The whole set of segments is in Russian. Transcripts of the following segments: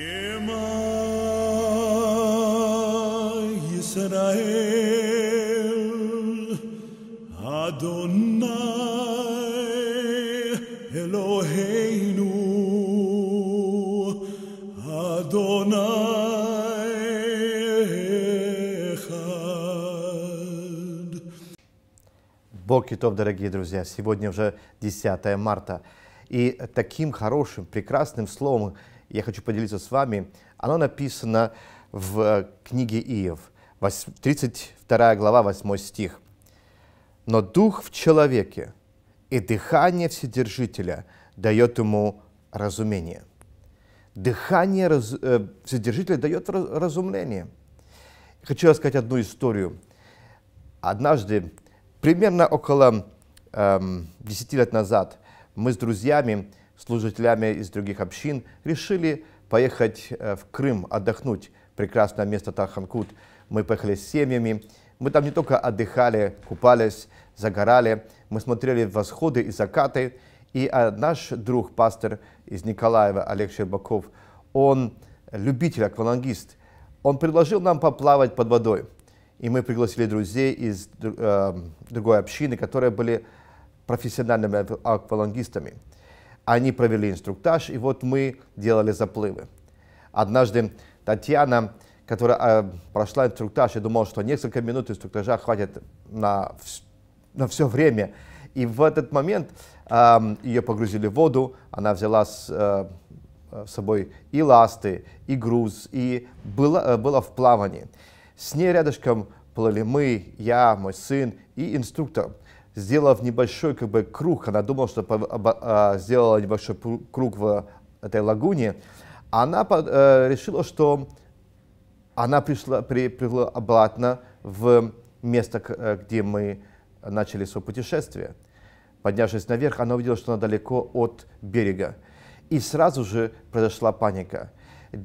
Бог китов, дорогие друзья, сегодня уже 10 марта. И таким хорошим, прекрасным словом я хочу поделиться с вами, оно написано в книге Иов, 32 глава, 8 стих. «Но дух в человеке и дыхание Вседержителя дает ему разумение». Дыхание раз, э, Вседержителя дает раз, разумление. Хочу рассказать одну историю. Однажды, примерно около э, эм, 10 лет назад, мы с друзьями служителями из других общин решили поехать э, в Крым отдохнуть. Прекрасное место Таханкут Мы поехали с семьями. Мы там не только отдыхали, купались, загорали. Мы смотрели восходы и закаты. И а, наш друг, пастор из Николаева, Олег Щербаков, он любитель, аквалангист. Он предложил нам поплавать под водой. И мы пригласили друзей из э, другой общины, которые были профессиональными аквалангистами. Они провели инструктаж, и вот мы делали заплывы. Однажды Татьяна, которая э, прошла инструктаж, я думал, что несколько минут инструктажа хватит на, на все время. И в этот момент э, эм, ее погрузили в воду, она взяла с, э, с собой и ласты, и груз, и была, э, была в плавании. С ней рядышком плыли мы, я, мой сын и инструктор – сделав небольшой как бы, круг, она думала, что а, сделала небольшой круг в этой лагуне, она э, решила, что она пришла, при, пришла обратно в место, э, где мы начали свое путешествие. Поднявшись наверх, она увидела, что она далеко от берега. И сразу же произошла паника.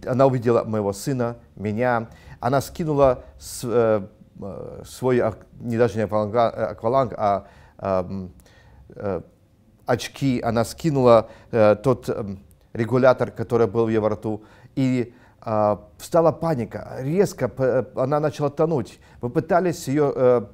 Она увидела моего сына, меня. Она скинула с, э, э свой, не даже не акваланг, а Э, очки, она скинула э, тот эм, регулятор, который был в ее рту, и а, встала паника, резко э, она начала тонуть. Мы пытались ее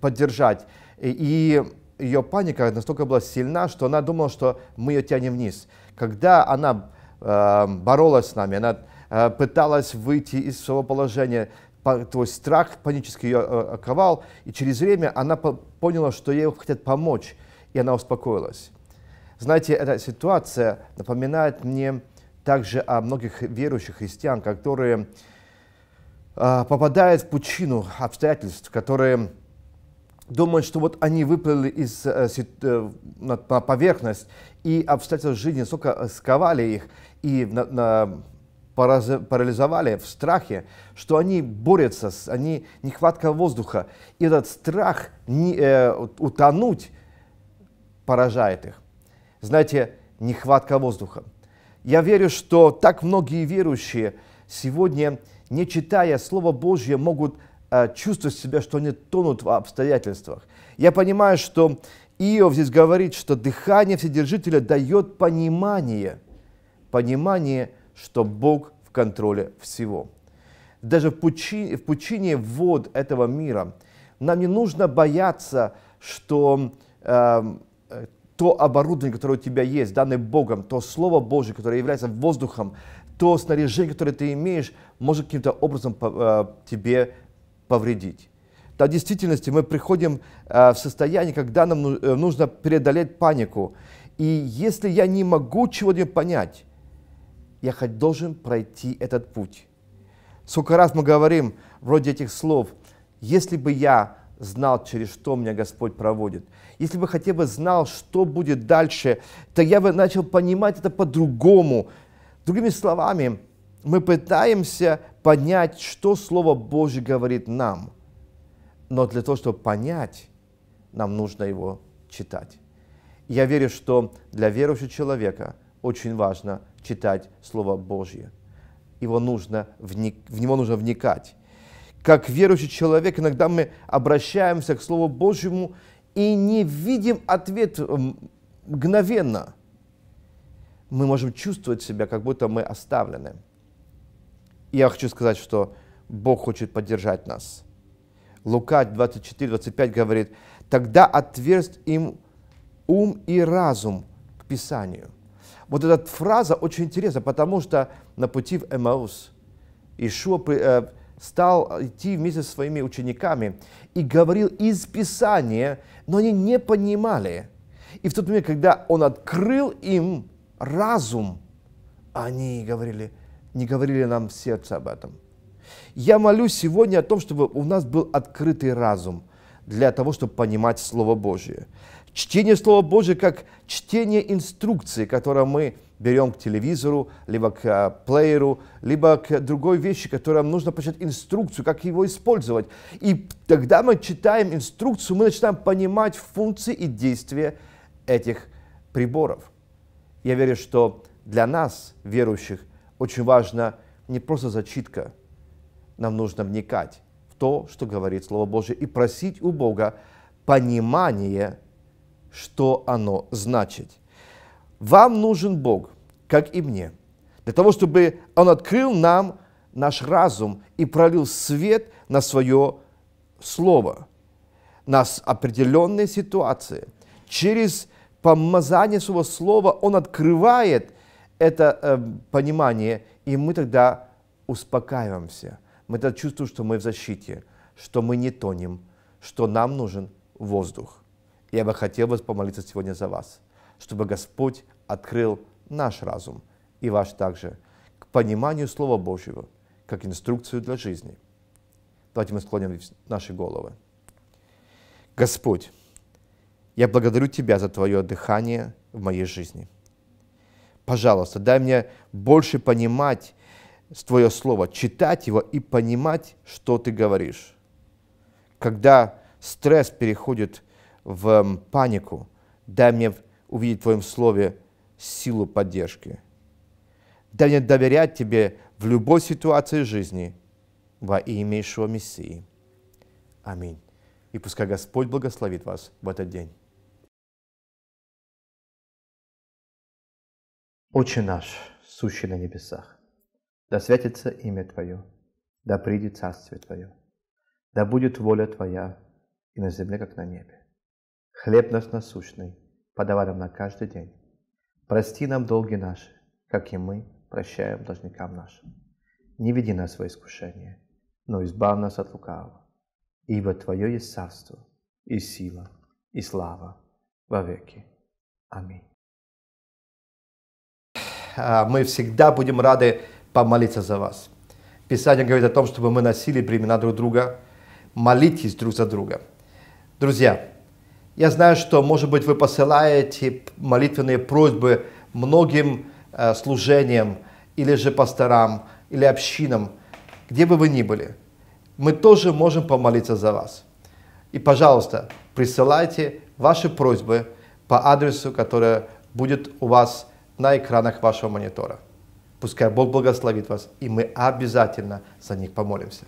поддержать, и ее паника настолько была сильна, что она думала, что мы ее тянем вниз. Когда она боролась с нами, она пыталась выйти из своего положения, твой страх панически ее э, оковал, и через время она поняла, что ей хотят помочь, и она успокоилась. Знаете, эта ситуация напоминает мне также о многих верующих христиан, которые а, попадают в пучину обстоятельств, которые думают, что вот они выплыли из, э, э, на поверхность, и обстоятельства жизни столько сковали их, и на, на, парализовали в страхе, что они борются, они нехватка воздуха. И этот страх не, э, утонуть поражает их. Знаете, нехватка воздуха. Я верю, что так многие верующие сегодня, не читая Слово Божье, могут э, чувствовать себя, что они тонут в обстоятельствах. Я понимаю, что Иов здесь говорит, что дыхание Вседержителя дает понимание, понимание – что Бог в контроле всего. Даже в пучине, в пучине вод этого мира нам не нужно бояться, что эм, э, то оборудование, которое у тебя есть, данное Богом, то Слово Божье, которое является воздухом, то снаряжение, которое ты имеешь, может каким-то образом э, тебе повредить. Да, в действительности мы приходим э, в состояние, когда нам ну, э, нужно преодолеть панику. И если я не могу чего то понять, я хоть должен пройти этот путь. Сколько раз мы говорим вроде этих слов, если бы я знал, через что меня Господь проводит, если бы хотя бы знал, что будет дальше, то я бы начал понимать это по-другому. Другими словами, мы пытаемся понять, что Слово Божье говорит нам. Но для того, чтобы понять, нам нужно его читать. Я верю, что для верующего человека очень важно – читать Слово Божье. Его нужно вник, в него нужно вникать. Как верующий человек, иногда мы обращаемся к Слову Божьему и не видим ответ эм, мгновенно. Мы можем чувствовать себя, как будто мы оставлены. я хочу сказать, что Бог хочет поддержать нас. Лука 24-25 говорит, «Тогда отверст им ум и разум к Писанию» Вот эта фраза очень интересна, потому что на пути в Эмаус Ишуа э, стал идти вместе со своими учениками и говорил из Писания, но они не понимали. И в тот момент, когда он открыл им разум, они говорили, не говорили нам сердце об этом. Я молюсь сегодня о том, чтобы у нас был открытый разум для того, чтобы понимать Слово Божие. Чтение Слова Божия как чтение инструкции, которую мы берем к телевизору, либо к а, плееру, либо к другой вещи, которым нужно почитать инструкцию, как его использовать. И тогда мы читаем инструкцию, мы начинаем понимать функции и действия этих приборов. Я верю, что для нас, верующих, очень важно не просто зачитка, нам нужно вникать в то, что говорит Слово Божье, и просить у Бога понимание что оно значит. Вам нужен Бог, как и мне, для того, чтобы Он открыл нам наш разум и пролил свет на свое слово, на определенные ситуации. Через помазание своего слова Он открывает это э, понимание, и мы тогда успокаиваемся. Мы тогда чувствуем, что мы в защите, что мы не тонем, что нам нужен воздух. Я бы хотел вас помолиться сегодня за вас, чтобы Господь открыл наш разум и ваш также к пониманию Слова Божьего, как инструкцию для жизни. Давайте мы склоним наши головы. Господь, я благодарю Тебя за Твое дыхание в моей жизни. Пожалуйста, дай мне больше понимать Твое Слово, читать его и понимать, что Ты говоришь. Когда стресс переходит в панику. Дай мне увидеть в Твоем Слове силу поддержки. Дай мне доверять Тебе в любой ситуации жизни во имя Ишуа Мессии. Аминь. И пускай Господь благословит вас в этот день. Отче наш, сущий на небесах, да святится имя Твое, да придет Царствие Твое, да будет воля Твоя и на земле, как на небе. Хлеб наш насущный, подавай нам на каждый день. Прости нам долги наши, как и мы прощаем должникам нашим. Не веди нас во искушение, но избав нас от лукавого. Ибо Твое есть царство, и сила, и слава во веки. Аминь. А, мы всегда будем рады помолиться за вас. Писание говорит о том, чтобы мы носили бремена друг друга. Молитесь друг за друга. Друзья, я знаю, что, может быть, вы посылаете молитвенные просьбы многим э, служениям или же пасторам, или общинам, где бы вы ни были. Мы тоже можем помолиться за вас. И, пожалуйста, присылайте ваши просьбы по адресу, который будет у вас на экранах вашего монитора. Пускай Бог благословит вас, и мы обязательно за них помолимся.